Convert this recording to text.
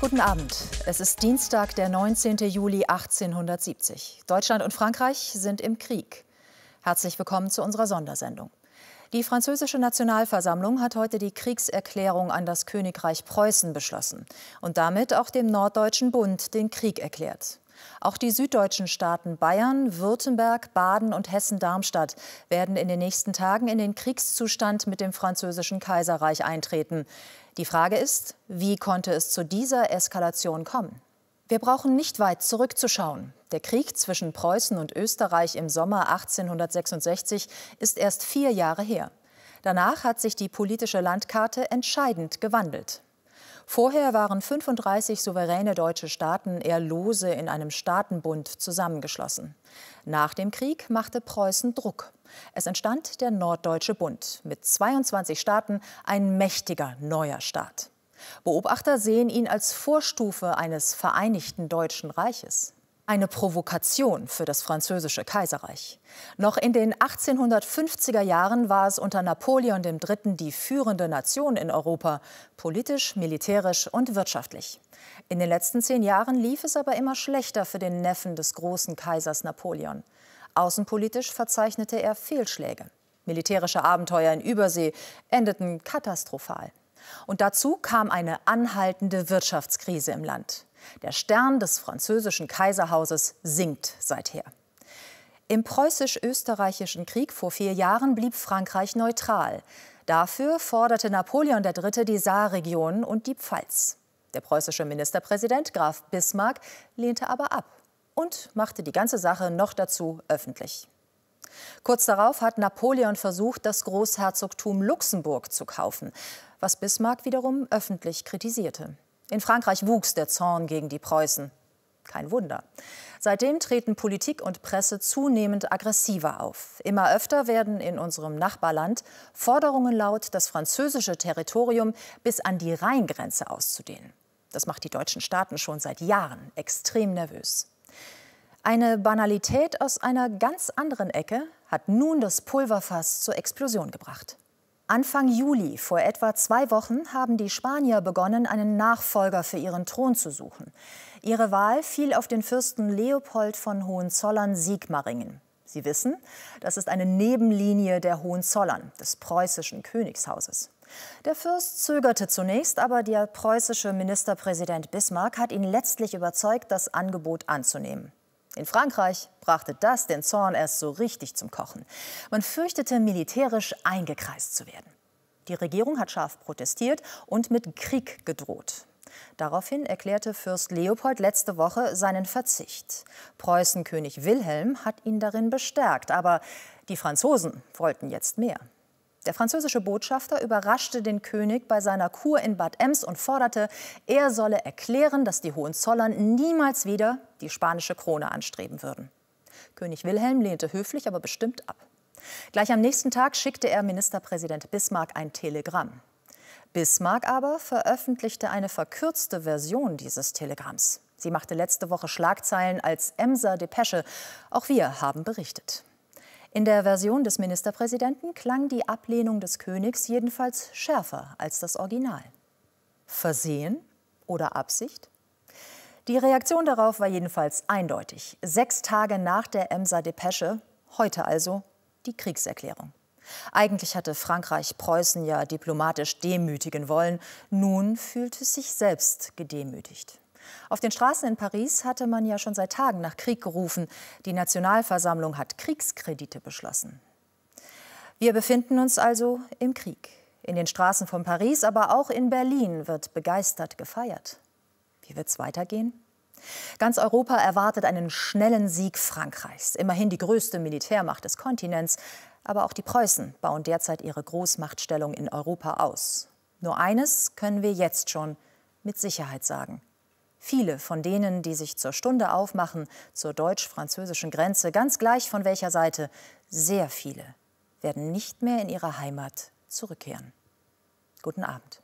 Guten Abend. Es ist Dienstag, der 19. Juli 1870. Deutschland und Frankreich sind im Krieg. Herzlich willkommen zu unserer Sondersendung. Die französische Nationalversammlung hat heute die Kriegserklärung an das Königreich Preußen beschlossen und damit auch dem Norddeutschen Bund den Krieg erklärt. Auch die süddeutschen Staaten Bayern, Württemberg, Baden und Hessen-Darmstadt werden in den nächsten Tagen in den Kriegszustand mit dem französischen Kaiserreich eintreten. Die Frage ist, wie konnte es zu dieser Eskalation kommen? Wir brauchen nicht weit zurückzuschauen. Der Krieg zwischen Preußen und Österreich im Sommer 1866 ist erst vier Jahre her. Danach hat sich die politische Landkarte entscheidend gewandelt. Vorher waren 35 souveräne deutsche Staaten eher lose in einem Staatenbund zusammengeschlossen. Nach dem Krieg machte Preußen Druck. Es entstand der Norddeutsche Bund, mit 22 Staaten ein mächtiger neuer Staat. Beobachter sehen ihn als Vorstufe eines vereinigten Deutschen Reiches eine Provokation für das französische Kaiserreich. Noch in den 1850er Jahren war es unter Napoleon III. die führende Nation in Europa, politisch, militärisch und wirtschaftlich. In den letzten zehn Jahren lief es aber immer schlechter für den Neffen des großen Kaisers Napoleon. Außenpolitisch verzeichnete er Fehlschläge. Militärische Abenteuer in Übersee endeten katastrophal. Und dazu kam eine anhaltende Wirtschaftskrise im Land. Der Stern des französischen Kaiserhauses sinkt seither. Im preußisch-österreichischen Krieg vor vier Jahren blieb Frankreich neutral. Dafür forderte Napoleon III. die Saarregion und die Pfalz. Der preußische Ministerpräsident Graf Bismarck lehnte aber ab und machte die ganze Sache noch dazu öffentlich. Kurz darauf hat Napoleon versucht, das Großherzogtum Luxemburg zu kaufen, was Bismarck wiederum öffentlich kritisierte. In Frankreich wuchs der Zorn gegen die Preußen. Kein Wunder. Seitdem treten Politik und Presse zunehmend aggressiver auf. Immer öfter werden in unserem Nachbarland Forderungen laut, das französische Territorium bis an die Rheingrenze auszudehnen. Das macht die deutschen Staaten schon seit Jahren extrem nervös. Eine Banalität aus einer ganz anderen Ecke hat nun das Pulverfass zur Explosion gebracht. Anfang Juli, vor etwa zwei Wochen, haben die Spanier begonnen, einen Nachfolger für ihren Thron zu suchen. Ihre Wahl fiel auf den Fürsten Leopold von Hohenzollern-Sigmaringen. Sie wissen, das ist eine Nebenlinie der Hohenzollern, des preußischen Königshauses. Der Fürst zögerte zunächst, aber der preußische Ministerpräsident Bismarck hat ihn letztlich überzeugt, das Angebot anzunehmen. In Frankreich brachte das den Zorn erst so richtig zum Kochen. Man fürchtete, militärisch eingekreist zu werden. Die Regierung hat scharf protestiert und mit Krieg gedroht. Daraufhin erklärte Fürst Leopold letzte Woche seinen Verzicht. Preußenkönig Wilhelm hat ihn darin bestärkt, aber die Franzosen wollten jetzt mehr. Der französische Botschafter überraschte den König bei seiner Kur in Bad Ems und forderte, er solle erklären, dass die Hohenzollern niemals wieder die spanische Krone anstreben würden. König Wilhelm lehnte höflich, aber bestimmt ab. Gleich am nächsten Tag schickte er Ministerpräsident Bismarck ein Telegramm. Bismarck aber veröffentlichte eine verkürzte Version dieses Telegramms. Sie machte letzte Woche Schlagzeilen als Emser Depesche. Auch wir haben berichtet. In der Version des Ministerpräsidenten klang die Ablehnung des Königs jedenfalls schärfer als das Original. Versehen oder Absicht? Die Reaktion darauf war jedenfalls eindeutig. Sechs Tage nach der Emser Depesche, heute also die Kriegserklärung. Eigentlich hatte Frankreich Preußen ja diplomatisch demütigen wollen, nun fühlt es sich selbst gedemütigt. Auf den Straßen in Paris hatte man ja schon seit Tagen nach Krieg gerufen. Die Nationalversammlung hat Kriegskredite beschlossen. Wir befinden uns also im Krieg. In den Straßen von Paris, aber auch in Berlin wird begeistert gefeiert. Wie wird es weitergehen? Ganz Europa erwartet einen schnellen Sieg Frankreichs, immerhin die größte Militärmacht des Kontinents. Aber auch die Preußen bauen derzeit ihre Großmachtstellung in Europa aus. Nur eines können wir jetzt schon mit Sicherheit sagen. Viele von denen, die sich zur Stunde aufmachen, zur deutsch-französischen Grenze, ganz gleich von welcher Seite, sehr viele werden nicht mehr in ihre Heimat zurückkehren. Guten Abend.